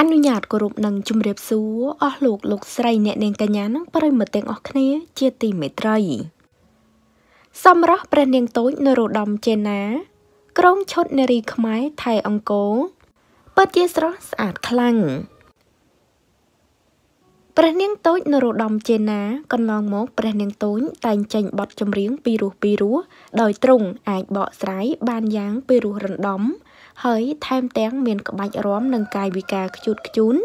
អនុញ្ញាតគោរពនឹងជំរាបសួរអស់លោកលោកស្រីអ្នកនាងកញ្ញានិងប្រិមត្តទាំងអស់គ្នាជាទីមេត្រីសម្រាប់ព្រះនាងតូចនរោត្តមចេណាក្រុងឈុតនារីខ្មែរថៃអង្គរពិតជាស្រស់ស្អាតខ្លាំងព្រះនាងតូចនរោត្តមចេណាកន្លងមកព្រះនាងតូចតែងចេញបទចម្រៀងពីរោះពីរោះដោយទ្រង់អាចបកស្រាយបានយ៉ាងពីរោះរណ្ដំហើយថែមទាំងមានក្បាច់រាំនិងកាយវិការខ្ជូតខ្ជូន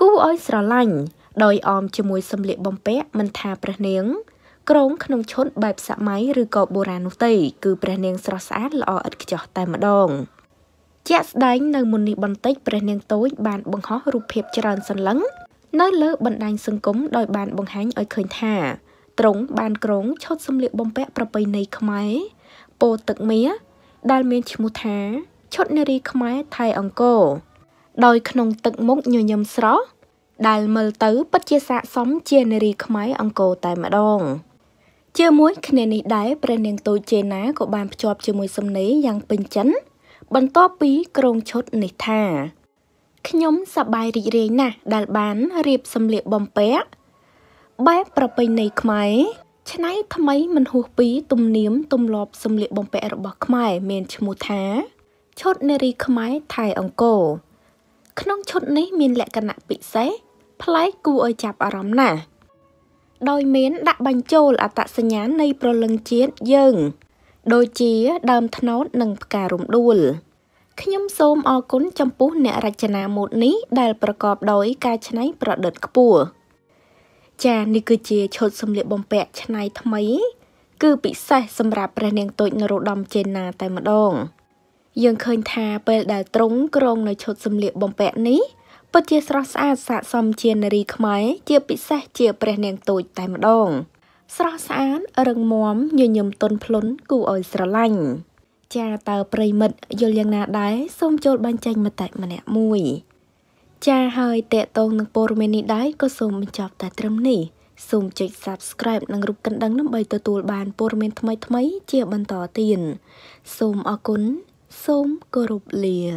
គូឲ្យស្រឡាញ់ដោយអមជាមួយសម្លៀកបំពាក់មិនថាព្រះនាង ក្រង ក្នុងឈុតបែបសម័យឬក៏បុរាណនោះទេគឺព្រះនាងស្រស់ស្អាតល្អឥតខ្ចោះតែម្ដងជាក់ស្ដែង នៅមុននេះបន្តិចព្រះនាងតូច បាន បង្ហោះរូបភាពច្រើនសន្លឹងនៅលើបណ្ដាញសង្គមដោយ បានបង្ហាញឲ្យឃើញថាត្រង់បានក្រងឈុតសម្លៀកបំពាក់ប្រពៃណីខ្មែរពោទឹកមាសដែលមានឈ្មោះថាឈុតនារីខ្មែរថៃអង្គរដោយក្នុងទឹកមុខញញឹមស្រស់ដែលមើលទៅពិតជាស័ក្តិសមជានារីខ្មែរអង្គរតែម្ដងជាមួយគ្នានេះដែរព្រះនាងតូចចេណាក៏បានភ្ជាប់ជាមួយសំណេរយ៉ាងពេញចិត្តបន្ទាប់ពីក្រងឈុតនេះថាខ្ញុំសប្បាយរីករាយណាស់ដែលបានរៀបសម្លៀកបំពាក់បែបប្រពៃណីខ្មែរឆ្នៃថ្មីមិនហួសពីទំនៀមទម្លាប់សម្លៀកបំពាក់របស់ខ្មែរមានឈ្មោះថាឈុតនារីខ្មែរថៃអង្គរក្នុងឈុតនេះមានលក្ខណៈពិសេសប្លែកគួរឲ្យចាប់អារម្មណ៍ណាស់ដោយមានដាក់បញ្ចូលអត្តសញ្ញាណនៃប្រលឹងជាតិយើងដូចជាដើមថ្នោតនិងផ្ការំដួលខ្ញុំសូមអរគុណចំពោះអ្នករចនាម៉ូដនេះដែលប្រកបដោយការច្នៃប្រឌិតខ្ពស់ចានេះគឺជាឈុតសម្លៀកបំពាក់ច្នៃថ្មីគឺពិសេសសម្រាប់ព្រះនាងតូចនរោត្តមចេនណាតែម្ដង។យើងឃើញថាពេលដែលទ្រង់ក្រងនៅឈុតសម្លៀកបំពាក់នេះពិតជាស្រស់ស្អាតស័ក្តិសមជានារីខ្មែរជាពិសេសជាព្រះនាងតូចតែម្ដង ស្រស់ស្អាតរឹងមាំញញឹមទន់ភ្លន់គួរឲ្យស្រឡាញ់ចាតើប្រិមិត្តយល់យ៉ាងណាដែរសូមចូលបញ្ចេញមតិម្នាក់មួយចាហើយតេតងនឹងព័ត៌មាននេះដែរក៏សូមបញ្ចប់តែត្រឹមនេះសូមចុច Subscribe និងរូបកណ្ដឹងដើម្បីទទួលបានព័ត៌មានថ្មីៗជាបន្តទៀតសូមអរគុណสมกรุบเลีย